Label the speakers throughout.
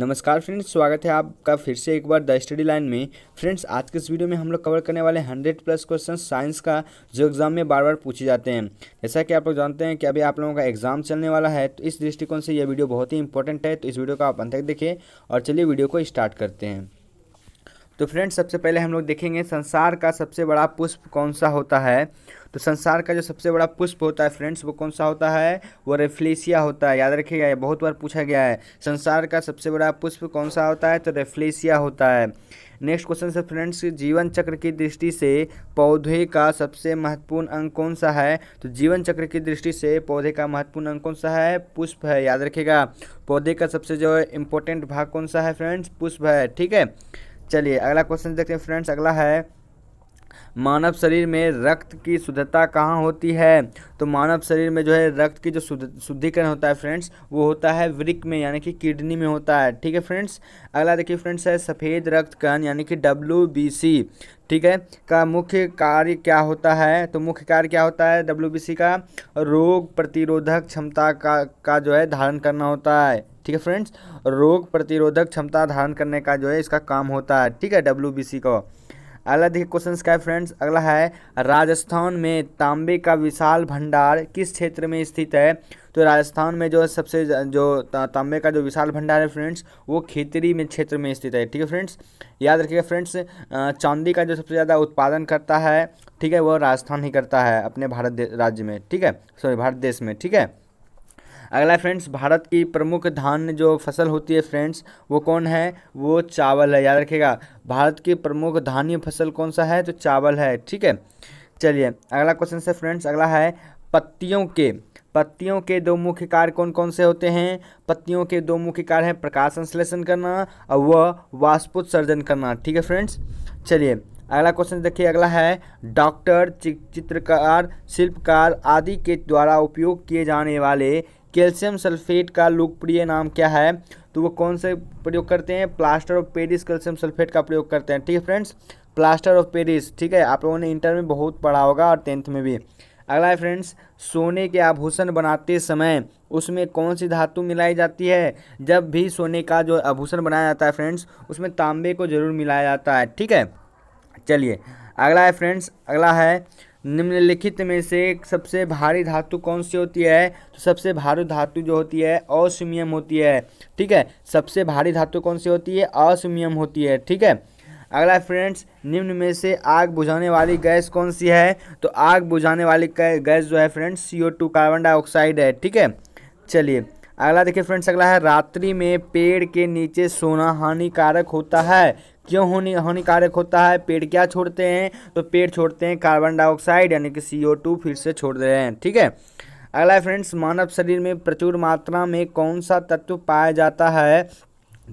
Speaker 1: नमस्कार फ्रेंड्स स्वागत है आपका फिर से एक बार द स्टडी लाइन में फ्रेंड्स आज के इस वीडियो में हम लोग कवर करने वाले 100 प्लस क्वेश्चन साइंस का जो एग्ज़ाम में बार बार पूछे जाते हैं जैसा कि आप लोग जानते हैं कि अभी आप लोगों का एग्जाम चलने वाला है तो इस दृष्टिकोण से यह वीडियो बहुत ही इंपॉर्टेंट है तो इस वीडियो को आप अंत तक देखें और चलिए वीडियो को स्टार्ट करते हैं तो फ्रेंड्स सबसे पहले हम लोग देखेंगे संसार का सबसे बड़ा पुष्प कौन सा होता है तो संसार का जो सबसे बड़ा पुष्प होता है फ्रेंड्स वो कौन सा होता है वो रेफ्लेसिया होता है याद रखिएगा ये बहुत बार पूछा गया है संसार का सबसे बड़ा पुष्प कौन सा होता है तो रेफ्लेसिया होता है नेक्स्ट क्वेश्चन से फ्रेंड्स जीवन चक्र की दृष्टि से पौधे का सबसे महत्वपूर्ण अंग कौन सा है तो जीवन चक्र की दृष्टि से पौधे का महत्वपूर्ण अंग कौन सा है पुष्प है याद रखिएगा पौधे का सबसे जो इम्पोर्टेंट भाग कौन सा है फ्रेंड्स पुष्प है ठीक है चलिए अगला क्वेश्चन देखते हैं फ्रेंड्स अगला है मानव शरीर में रक्त की शुद्धता कहाँ होती है तो मानव शरीर में जो है रक्त की जो शुद्ध शुद्धिकरण होता है फ्रेंड्स वो होता है वृक में यानी कि किडनी में होता है ठीक है फ्रेंड्स अगला देखिए फ्रेंड्स है सफ़ेद रक्त कण यानी कि डब्ल्यू ठीक है का मुख्य कार्य क्या होता है तो मुख्य कार्य क्या होता है डब्ल्यू का रोग प्रतिरोधक क्षमता का का जो है धारण करना होता है ठीक है फ्रेंड्स रोग प्रतिरोधक क्षमता धारण करने का जो है इसका काम होता है ठीक है डब्ल्यू को अगला देखिए क्वेश्चन का है फ्रेंड्स अगला है राजस्थान में तांबे का विशाल भंडार किस क्षेत्र में स्थित है तो राजस्थान में जो सबसे जो तांबे का जो विशाल भंडार है फ्रेंड्स वो खेतरी में क्षेत्र में स्थित है ठीक है फ्रेंड्स याद रखिएगा फ्रेंड्स चांदी का जो सबसे ज़्यादा उत्पादन करता है ठीक है वो राजस्थान ही करता है अपने भारत राज्य में ठीक है सॉरी भारत देश में ठीक है अगला फ्रेंड्स भारत की प्रमुख धान जो फसल होती है फ्रेंड्स वो कौन है वो चावल है याद रखिएगा भारत की प्रमुख धान्य फसल कौन सा है तो चावल है ठीक है चलिए अगला क्वेश्चन से फ्रेंड्स अगला है पत्तियों के पत्तियों के दो मुख्य कार्य कौन कौन से होते हैं पत्तियों के दो मुख्य कार्य हैं प्रकाश संश्लेषण करना और वह वाष्पोत्सर्जन करना ठीक है फ्रेंड्स चलिए अगला क्वेश्चन देखिए अगला है डॉक्टर चित्रकार शिल्पकार आदि के द्वारा उपयोग किए जाने वाले कैल्शियम सल्फेट का लोकप्रिय नाम क्या है तो वो कौन से प्रयोग करते हैं plaster of Paris calcium sulphate का प्रयोग करते हैं ठीक है फ्रेंड्स प्लास्टर ऑफ पेरिस ठीक है आप लोगों ने इंटर में बहुत पढ़ा होगा और टेंथ में भी अगला है फ्रेंड्स सोने के आभूषण बनाते समय उसमें कौन सी धातु मिलाई जाती है जब भी सोने का जो आभूषण बनाया जाता है फ्रेंड्स उसमें तांबे को जरूर मिलाया जाता है ठीक है चलिए अगला है फ्रेंड्स अगला है निम्नलिखित में से सबसे भारी धातु कौन सी होती है तो सबसे भारी धातु जो होती है असुमियम होती है ठीक है सबसे भारी धातु कौन सी होती है असुमियम होती है ठीक है अगला फ्रेंड्स निम्न में से आग बुझाने वाली गैस कौन सी है तो आग बुझाने वाली गैस जो है friends C O two carbon dioxide है ठीक है चलिए अगला देखिए फ्रेंड्स अगला है रात्रि में पेड़ के नीचे सोना हानिकारक होता है क्यों होनी हानिकारक होता है पेड़ क्या छोड़ते हैं तो पेड़ छोड़ते हैं कार्बन डाइऑक्साइड यानी कि सी फिर से छोड़ रहे हैं ठीक है अगला फ्रेंड्स मानव शरीर में प्रचुर मात्रा में कौन सा तत्व पाया जाता है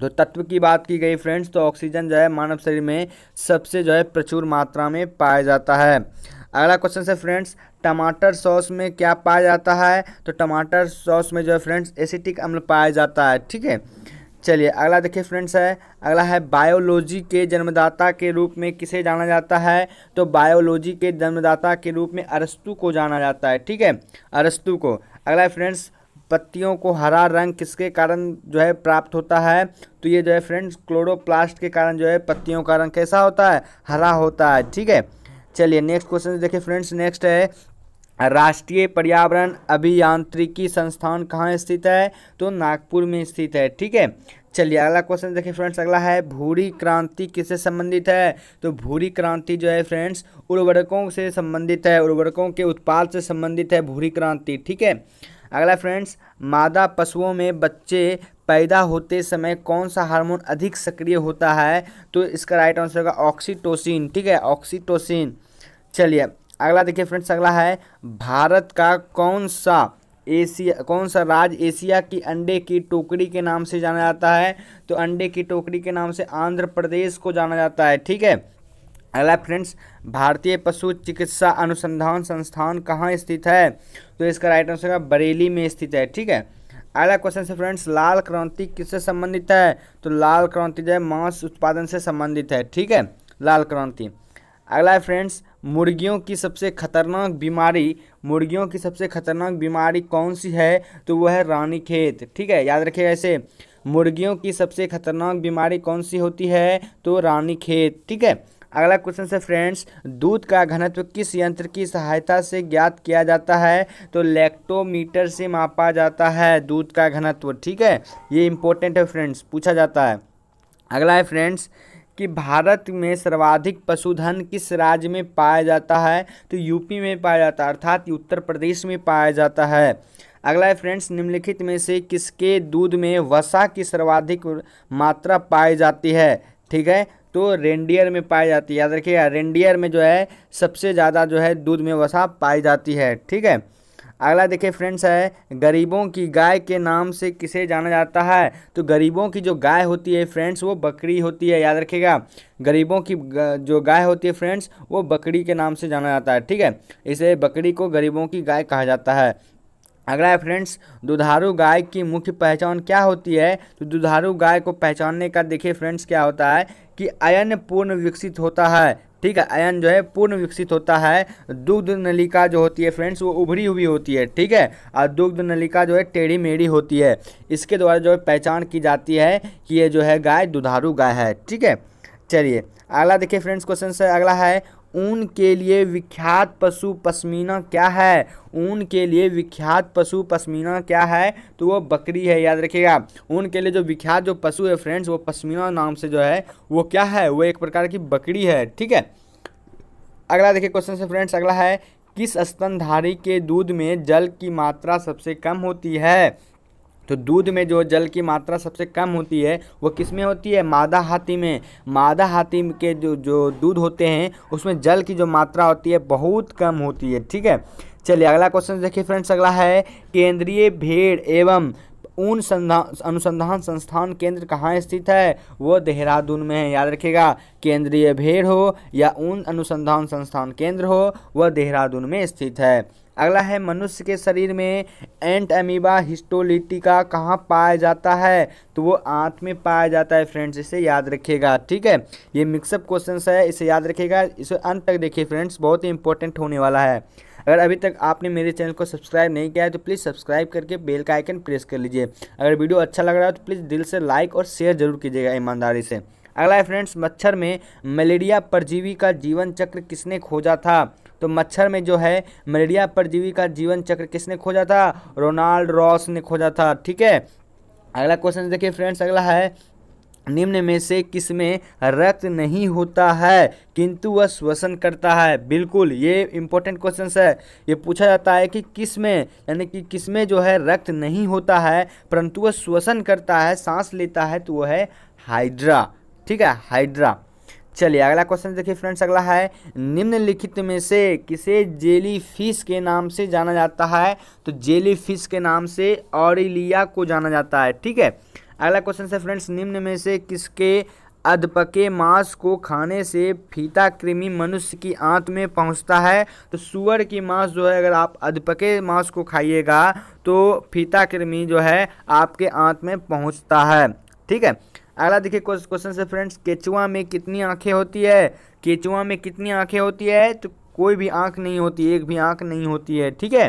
Speaker 1: तो तत्व की बात की गई फ्रेंड्स तो ऑक्सीजन जो है मानव शरीर में सबसे जो है प्रचुर मात्रा में पाया जाता है अगला क्वेश्चन है फ्रेंड्स टमाटर सॉस में क्या पाया जाता है तो टमाटर सॉस में जो है फ्रेंड्स एसिटिक अम्ल पाया जाता है ठीक है चलिए अगला देखिए फ्रेंड्स है अगला है बायोलॉजी के जन्मदाता के रूप में किसे जाना जाता है तो बायोलॉजी के जन्मदाता के रूप में अरस्तु को जाना जाता है ठीक है अरस्तु को अगला है फ्रेंड्स पत्तियों को हरा रंग किसके कारण जो है प्राप्त होता है तो ये जो है फ्रेंड्स क्लोरोप्लास्ट के कारण जो है पत्तियों का रंग कैसा होता है हरा होता है ठीक है चलिए नेक्स्ट क्वेश्चन देखिए फ्रेंड्स नेक्स्ट है राष्ट्रीय पर्यावरण अभियांत्रिकी संस्थान कहाँ स्थित है तो नागपुर में स्थित है ठीक है चलिए अगला क्वेश्चन देखिए फ्रेंड्स अगला है भूरी क्रांति किससे संबंधित है तो भूरी क्रांति जो है फ्रेंड्स उर्वरकों से संबंधित है उर्वरकों के उत्पाद से संबंधित है भूरी क्रांति ठीक है अगला फ्रेंड्स मादा पशुओं में बच्चे पैदा होते समय कौन सा हार्मोन अधिक सक्रिय होता है तो इसका राइट आंसर होगा ऑक्सीटोसिन ठीक है ऑक्सीटोसिन चलिए अगला देखिए फ्रेंड्स अगला है भारत का कौन सा एशिया कौन सा राज्य एशिया की अंडे की टोकरी के नाम से जाना जाता है तो अंडे की टोकरी के नाम से आंध्र प्रदेश को जाना जाता है ठीक है अगला फ्रेंड्स भारतीय पशु चिकित्सा अनुसंधान संस्थान कहाँ स्थित है तो इसका राइट आंसर है बरेली में स्थित है ठीक है अगला क्वेश्चन से फ्रेंड्स लाल क्रांति किससे संबंधित है तो लाल क्रांति जो है मांस उत्पादन से संबंधित है ठीक है लाल क्रांति अगला है फ्रेंड्स मुर्गियों की सबसे खतरनाक बीमारी मुर्गियों की सबसे खतरनाक बीमारी कौन सी है तो वह है रानीखेत ठीक है याद रखिएगा ऐसे मुर्गियों की सबसे खतरनाक बीमारी कौन सी होती है तो रानीखेत ठीक है अगला क्वेश्चन है फ्रेंड्स दूध का घनत्व किस यंत्र की सहायता से ज्ञात किया जाता है तो लैक्टोमीटर से मापा जाता है दूध का घनत्व ठीक है ये इंपॉर्टेंट है फ्रेंड्स पूछा जाता है अगला है फ्रेंड्स कि भारत में सर्वाधिक पशुधन किस राज्य में पाया जाता है तो यूपी में पाया जाता है अर्थात उत्तर प्रदेश में पाया जाता है अगला है फ्रेंड्स निम्नलिखित में से किसके दूध में वसा की सर्वाधिक मात्रा पाई जाती है ठीक है तो रेंडियर में पाई जाती है याद रखिएगा रेंडियर में जो है सबसे ज़्यादा जो है दूध में वसा पाई जाती है ठीक है अगला देखिए फ्रेंड्स है गरीबों की गाय के नाम से किसे जाना जाता है तो गरीबों की जो गाय होती है फ्रेंड्स वो बकरी होती है याद रखिएगा गरीबों की जो गाय होती है फ्रेंड्स वो बकरी के नाम से जाना जाता है ठीक है इसे बकरी को गरीबों की गाय कहा जाता है अगला है फ्रेंड्स दुधारू गाय की मुख्य पहचान क्या होती है तो दुधारू गाय को पहचानने का देखिए फ्रेंड्स क्या होता है कि अयन पूर्ण विकसित होता है ठीक है अयन जो है पूर्ण विकसित होता है दुग्ध नलिका जो होती है फ्रेंड्स वो उभरी हुई होती है ठीक है और दुग्ध नलिका जो है टेढ़ी मेढ़ी होती है इसके द्वारा जो है पहचान की जाती है कि ये जो है गाय दुधारू गाय है ठीक है चलिए अगला देखिए फ्रेंड्स क्वेश्चन से अगला है ऊन के लिए विख्यात पशु पश्मीना क्या है ऊन के लिए विख्यात पशु पश्मीना क्या है तो वो बकरी है याद रखिएगा ऊन के लिए जो विख्यात जो पशु है फ्रेंड्स वो पश्मीना नाम से जो है वो क्या है वो एक प्रकार की बकरी है ठीक है अगला देखिए क्वेश्चन से फ्रेंड्स अगला है किस स्तनधारी के दूध में जल की मात्रा सबसे कम होती है तो दूध में जो जल की मात्रा सबसे कम होती है वो किस में होती है मादा हाथी में मादा हाथी के जो जो दूध होते हैं उसमें जल की जो मात्रा होती है बहुत कम होती है ठीक है चलिए अगला क्वेश्चन देखिए फ्रेंड्स अगला है केंद्रीय भेड़ एवं ऊन अनुसंधान संस्थान केंद्र कहाँ स्थित है वो देहरादून में है याद रखिएगा केंद्रीय भेड़ हो या ऊन अनुसंधान संस्थान केंद्र हो वह देहरादून में स्थित है अगला है मनुष्य के शरीर में एंट अमीबा हिस्टोलिटिका कहाँ पाया जाता है तो वो आंत में पाया जाता है फ्रेंड्स इसे याद रखिएगा ठीक है ये मिक्सअप क्वेश्चन है इसे याद रखिएगा इसे अंत तक देखिए फ्रेंड्स बहुत ही इंपॉर्टेंट होने वाला है अगर अभी तक आपने मेरे चैनल को सब्सक्राइब नहीं किया है तो प्लीज़ सब्सक्राइब करके बेल का आइकन प्रेस कर लीजिए अगर वीडियो अच्छा लग रहा है तो प्लीज़ दिल से लाइक और शेयर जरूर कीजिएगा ईमानदारी से अगला है फ्रेंड्स मच्छर में मलेरिया परजीवी का जीवन चक्र किसने खोजा था तो मच्छर में जो है मलेरिया परजीवी का जीवन चक्र किसने खोजा था रोनाल्ड रॉस ने खोजा था ठीक है अगला क्वेश्चन देखिए फ्रेंड्स अगला है निम्न में से किस में रक्त नहीं होता है किंतु वह श्वसन करता है बिल्कुल ये इम्पोर्टेंट क्वेश्चन है ये पूछा जाता है कि किस में यानी कि किस में जो है रक्त नहीं होता है परंतु वह श्वसन करता है सांस लेता है तो वह है हाइड्रा ठीक है हाइड्रा चलिए अगला क्वेश्चन देखिए फ्रेंड्स अगला है निम्नलिखित में से किसे जेली फिश के नाम से जाना जाता है तो जेली फिश के नाम से ऑरिलिया को जाना जाता है ठीक है अगला क्वेश्चन से फ्रेंड्स निम्न में से किसके अधपके मांस को खाने से फीता कृमि मनुष्य की आंत में पहुंचता है तो सुअर की मांस जो है अगर आप अधपके मांस को खाइएगा तो फीता कृमि जो है आपके आंत में पहुंचता है ठीक है अगला देखिए क्वेश्चन से फ्रेंड्स केचुआ में कितनी आंखें होती है केचुआ में कितनी आंखें होती है तो कोई भी आंख नहीं होती एक भी आंख नहीं होती है ठीक है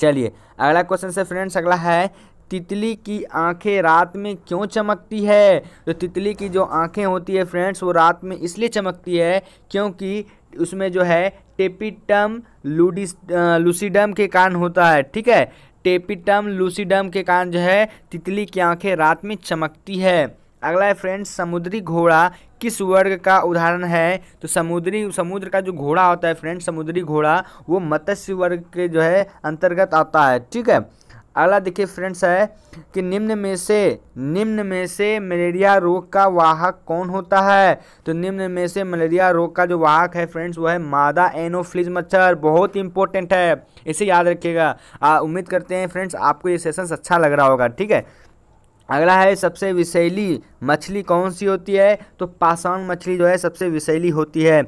Speaker 1: चलिए अगला क्वेश्चन से फ्रेंड्स अगला है तितली की आंखें रात में क्यों चमकती है तो तितली की जो आंखें होती है फ्रेंड्स वो रात में इसलिए चमकती है क्योंकि उसमें जो है टेपिटम लूडिस लूसीडम के कारण होता है ठीक है टेपिटम लूसीडम के कारण जो है तितली की आंखें रात में चमकती है अगला है फ्रेंड्स समुद्री घोड़ा किस वर्ग का उदाहरण है तो समुद्री समुद्र का जो घोड़ा होता है फ्रेंड्स समुद्री घोड़ा वो मत्स्य वर्ग के जो है अंतर्गत आता है ठीक है अगला देखिए फ्रेंड्स है कि निम्न में से निम्न में से मलेरिया रोग का वाहक कौन होता है तो निम्न में से मलेरिया रोग का जो वाहक है फ्रेंड्स वो है मादा एनोफ्लिज मच्छर बहुत इंपॉर्टेंट है इसे याद रखिएगा उम्मीद करते हैं फ्रेंड्स आपको ये सेशन अच्छा लग रहा होगा ठीक है अगला है सबसे विषैली मछली कौन सी होती है तो पासान मछली जो है सबसे विषैली होती है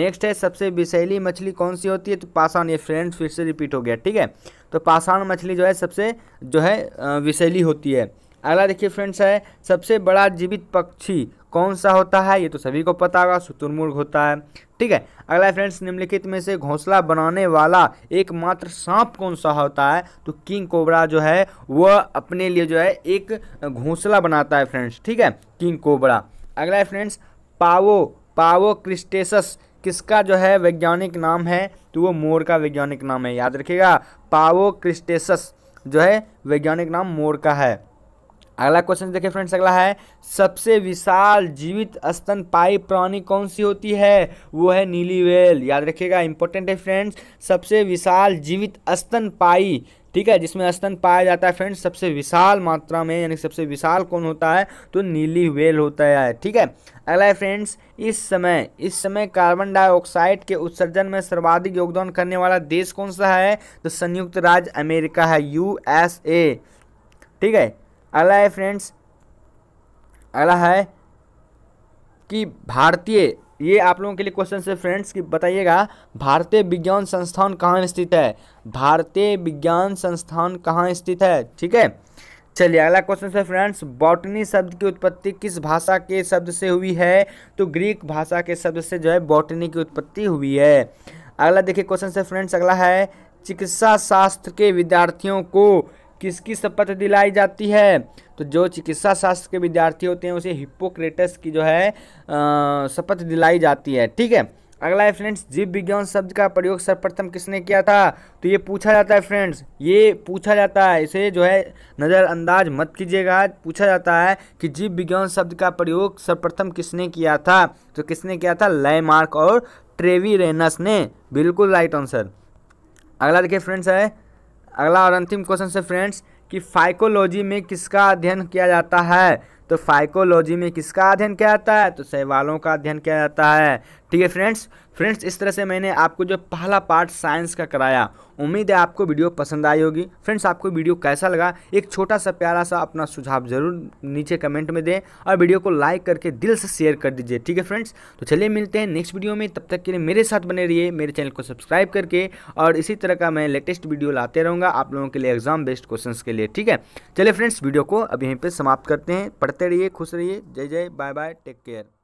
Speaker 1: नेक्स्ट है सबसे विषैली मछली कौन सी होती है तो पासान ये फ्रेंड्स फिर से रिपीट हो गया ठीक है तो पाषाण मछली जो है सबसे जो है विषैली होती है अगला देखिए फ्रेंड्स है सबसे बड़ा जीवित पक्षी कौन सा होता है ये तो सभी को पता होगा शुतुरमुर्ग होता है ठीक है अगला फ्रेंड्स निम्नलिखित में से घोंसला बनाने वाला एकमात्र सांप कौन सा होता है तो किंग कोबरा जो है वह अपने लिए जो है एक घोंसला बनाता है फ्रेंड्स ठीक है किंग कोबरा अगला फ्रेंड्स पावो पावो क्रिस्टेसस किसका जो है वैज्ञानिक नाम है तो वो मोर का वैज्ञानिक नाम है याद रखिएगा पावो क्रिस्टेसस जो है वैज्ञानिक नाम मोर का है अगला क्वेश्चन देखिए फ्रेंड्स अगला है सबसे विशाल जीवित स्तन पाई प्राणी कौन सी होती है वो है नीली वेल याद रखिएगा इंपॉर्टेंट है फ्रेंड्स सबसे विशाल जीवित पाई ठीक है जिसमें स्तन पाया जाता है फ्रेंड्स सबसे विशाल मात्रा में यानी सबसे विशाल कौन होता है तो नीली वेल होता है ठीक है अगला है फ्रेंड्स इस समय इस समय कार्बन डाइऑक्साइड के उत्सर्जन में सर्वाधिक योगदान करने वाला देश कौन सा है तो संयुक्त राज्य अमेरिका है यूएसए ठीक है अगला है फ्रेंड्स अगला है कि भारतीय ये आप लोगों के लिए क्वेश्चन है फ्रेंड्स कि बताइएगा भारतीय विज्ञान संस्थान कहाँ स्थित है भारतीय विज्ञान संस्थान कहाँ स्थित है ठीक है चलिए अगला क्वेश्चन है फ्रेंड्स बॉटनी शब्द की उत्पत्ति किस भाषा के शब्द से हुई है तो ग्रीक भाषा के शब्द से जो है बॉटनी की उत्पत्ति हुई है अगला देखिए क्वेश्चन है फ्रेंड्स अगला है चिकित्सा शास्त्र के विद्यार्थियों को किसकी शपथ दिलाई जाती है तो जो चिकित्सा शास्त्र के विद्यार्थी होते हैं उसे हिप्पोक्रेटस की जो है शपथ दिलाई जाती है ठीक है अगला है फ्रेंड्स जीव विज्ञान शब्द का प्रयोग सर्वप्रथम किसने किया था तो ये पूछा जाता है फ्रेंड्स ये पूछा जाता है इसे जो है नज़रअंदाज मत कीजिएगा पूछा जाता है कि जीव विज्ञान शब्द का प्रयोग सर्वप्रथम किसने किया था तो किसने किया था लयमार्क और ट्रेवी रेनस ने बिल्कुल राइट आंसर अगला देखिए फ्रेंड्स है अगला और अंतिम क्वेश्चन से फ्रेंड्स कि फाइकोलॉजी में किसका अध्ययन किया जाता है तो फाइकोलॉजी में किसका अध्ययन किया जाता है तो शैवालों का अध्ययन किया जाता है ठीक है फ्रेंड्स फ्रेंड्स इस तरह से मैंने आपको जो पहला पार्ट साइंस का कराया उम्मीद है आपको वीडियो पसंद आई होगी फ्रेंड्स आपको वीडियो कैसा लगा एक छोटा सा प्यारा सा अपना सुझाव जरूर नीचे कमेंट में दें और वीडियो को लाइक करके दिल से शेयर कर दीजिए ठीक है फ्रेंड्स तो चलिए मिलते हैं नेक्स्ट वीडियो में तब तक के लिए मेरे साथ बने रहिए मेरे चैनल को सब्सक्राइब करके और इसी तरह का मैं लेटेस्ट वीडियो लाते रहूँगा आप लोगों के लिए एग्जाम बेस्ड क्वेश्चन के लिए ठीक है चलिए फ्रेंड्स वीडियो को अब यहीं पर समाप्त करते हैं पढ़ते रहिए खुश रहिए जय जय बाय बाय टेक केयर